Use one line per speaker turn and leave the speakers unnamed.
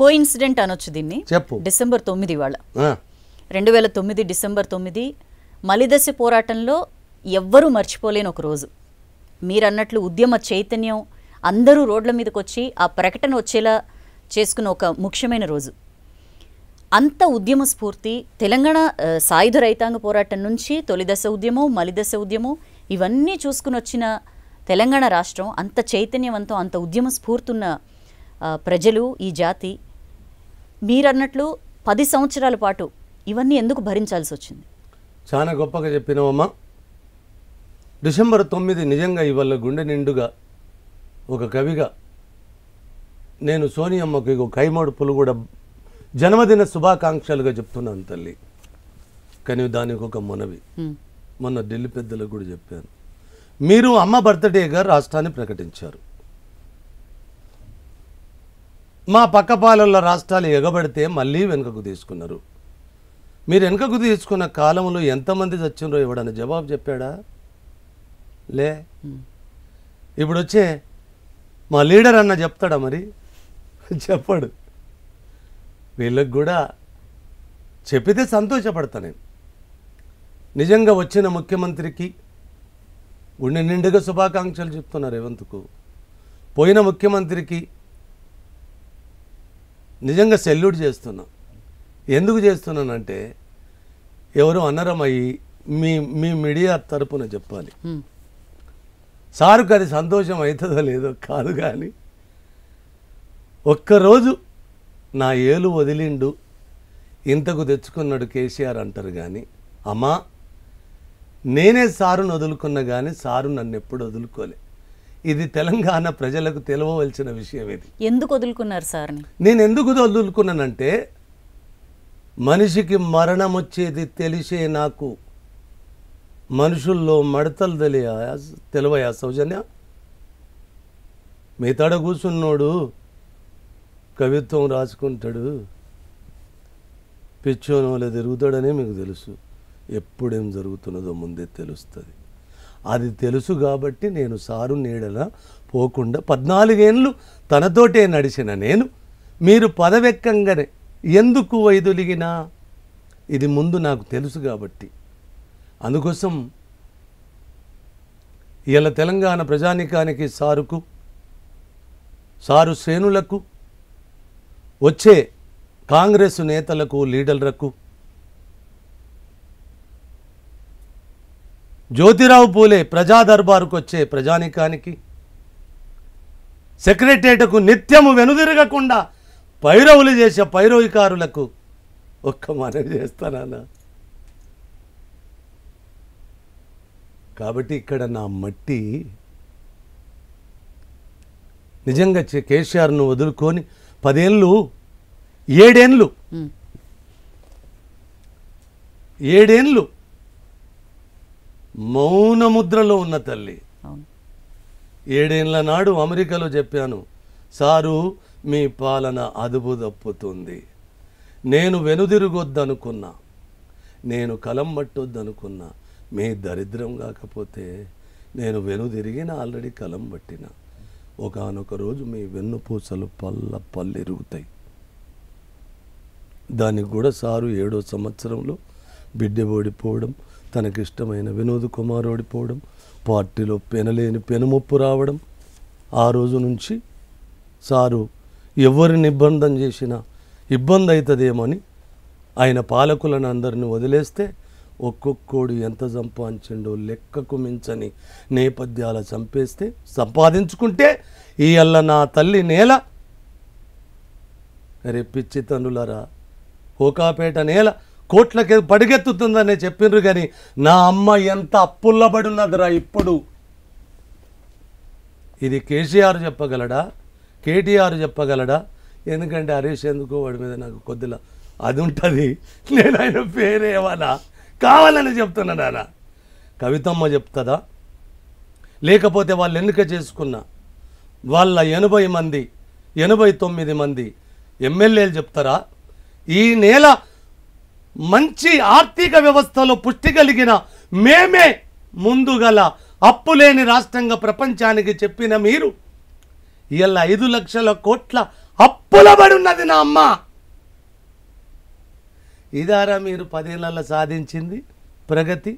కో incident అనొచ్చు దీన్ని చెప్పు డిసెంబర్ తొమ్మిది వాళ్ళ రెండు వేల తొమ్మిది డిసెంబర్ తొమ్మిది మలిదశ పోరాటంలో ఎవ్వరూ మర్చిపోలేని ఒక రోజు మీరన్నట్లు ఉద్యమ చైతన్యం అందరూ రోడ్ల మీదకి వచ్చి ఆ ప్రకటన వచ్చేలా చేసుకున్న ఒక ముఖ్యమైన రోజు అంత ఉద్యమ స్ఫూర్తి తెలంగాణ సాయుధ రైతాంగ పోరాటం నుంచి తొలిదశ ఉద్యమం మలిదశ ఉద్యమం ఇవన్నీ చూసుకుని వచ్చిన తెలంగాణ రాష్ట్రం అంత చైతన్యవంతం అంత ఉద్యమ స్ఫూర్తున్న ప్రజలు ఈ జాతి మీరన్నట్లు పది సంవత్సరాల పాటు ఇవన్నీ ఎందుకు భరించాల్సి వచ్చింది
చాలా గొప్పగా చెప్పినవమ్మ డిసెంబర్ తొమ్మిది నిజంగా ఇవాళ గుండె నిండుగా ఒక కవిగా నేను సోనియమ్మకి ఇక కైమడుపులు కూడా జన్మదిన శుభాకాంక్షలుగా చెప్తున్నాను తల్లి కానీ దానికి ఒక మనవి మొన్న ఢిల్లీ పెద్దలకు కూడా చెప్పాను మీరు అమ్మ బర్త్డేగా రాష్ట్రాన్ని ప్రకటించారు మా పక్క పాలల్ల రాష్ట్రాలు ఎగబడితే మళ్ళీ వెనుకకు తీసుకున్నారు మీరు వెనుకకు తీసుకున్న కాలంలో ఎంతమంది చచ్చిండ్రో ఎవడన్నా జవాబు చెప్పాడా లే ఇప్పుడు వచ్చే మా లీడర్ అన్న చెప్తాడా మరి చెప్పాడు వీళ్ళకి కూడా చెప్పితే సంతోషపడతా నేను నిజంగా వచ్చిన ముఖ్యమంత్రికి ఉండి నిండుగా శుభాకాంక్షలు చెప్తున్నారు రేవంత్కు పోయిన ముఖ్యమంత్రికి నిజంగా సెల్యూట్ చేస్తున్నాం ఎందుకు చేస్తున్నానంటే ఎవరు అయ్యి మీ మీ మీడియా తరపున చెప్పాలి సారుకు అది సంతోషం అవుతుందో లేదో కాదు కానీ ఒక్కరోజు నా ఏలు వదిలిండు ఇంతకు తెచ్చుకున్నాడు కేసీఆర్ అంటారు కానీ అమ్మా నేనే సారును వదులుకున్నా కానీ సారు నన్ను ఎప్పుడు వదులుకోలే ఇది తెలంగాణ ప్రజలకు తెలవవలసిన విషయం ఇది
ఎందుకు వదులుకున్నారు సార్
నేను ఎందుకు వదులుకున్నానంటే మనిషికి మరణం వచ్చేది తెలిసే నాకు మనుషుల్లో మడతలు తెలియ తెలివయా సౌజన్య మిగతాడ కూర్చున్నోడు కవిత్వం రాసుకుంటాడు పిచ్చోనోలే తిరుగుతాడనే మీకు తెలుసు ఎప్పుడేం జరుగుతున్నదో ముందే తెలుస్తుంది అది తెలుసు కాబట్టి నేను సారు నీడల పోకుండా పద్నాలుగేండ్లు తనతోటే నడిచిన నేను మీరు పదవెక్కంగానే ఎందుకు వైదొలిగినా ఇది ముందు నాకు తెలుసు కాబట్టి అందుకోసం ఇలా తెలంగాణ ప్రజానికానికి సారుకు సారు శ్రేణులకు వచ్చే కాంగ్రెస్ నేతలకు లీడర్లకు జ్యోతిరావు పూలే ప్రజా దర్బారుకు వచ్చే ప్రజానికానికి సెక్రటేటకు నిత్యము వెనుదిరగకుండా పైరవులు చేసే పైరవికారులకు ఒక్క మనవి చేస్తానా కాబట్టి ఇక్కడ నా మట్టి నిజంగా కేసీఆర్ను వదులుకొని పదేళ్ళు ఏడేళ్ళు ఏడేళ్ళు మౌనముద్రలో ఉన్న తల్లి ఏడేళ్ల నాడు అమెరికాలో చెప్పాను సారు మీ పాలన అదుపు తప్పుతుంది నేను వెనుదిరుగొద్దనుకున్నా నేను కలం పట్టొద్దనుకున్నా మీ దరిద్రం కాకపోతే నేను వెనుదిరిగిన ఆల్రెడీ కలం పట్టిన ఒకనొక రోజు మీ వెన్నుపూసలు పల్ల పల్లెరుగుతాయి దానికి కూడా సారు ఏడో సంవత్సరంలో బిడ్డ ఓడిపోవడం తనకిష్టమైన వినోద్ కుమార్ ఓడిపోవడం పార్టీలో పెనలేని పెనుముప్పు రావడం ఆ రోజు నుంచి సారు ఎవరిని ఇబ్బందం చేసినా ఇబ్బంది అవుతుందేమని ఆయన పాలకులను అందరిని వదిలేస్తే ఒక్కొక్కోడు ఎంత సంపాదించిండో లెక్కకు మించని నేపథ్యాల చంపేస్తే సంపాదించుకుంటే ఈ అల్ల నా తల్లి నేల పిచ్చి తనులరా హోకాపేట నేల కోట్లకి పడిగెత్తుతుందనే చెప్పిండ్రు కానీ నా అమ్మ ఎంత ఉన్నదిరా ఇప్పుడు ఇది కేసీఆర్ చెప్పగలడా కేటీఆర్ చెప్పగలడా ఎందుకంటే హరీష్ ఎందుకు వాడి మీద నాకు కొద్దిలా అది ఉంటుంది నేను ఆయన పేరేవాలా కావాలని చెప్తున్నాను ఆయన కవితమ్మ చెప్తుందా లేకపోతే వాళ్ళు ఎన్నిక చేసుకున్న వాళ్ళ ఎనభై మంది ఎనభై తొమ్మిది మంది ఎమ్మెల్యేలు చెప్తారా ఈ నేల మంచి ఆర్థిక వ్యవస్థలో పుష్టి కలిగిన మేమే ముందుగల అప్పులేని రాష్ట్రంగా ప్రపంచానికి చెప్పిన మీరు ఇలా ఐదు లక్షల కోట్ల అప్పులబడి ఉన్నది నా అమ్మ ఇదారా మీరు పదేళ్ళ సాధించింది ప్రగతి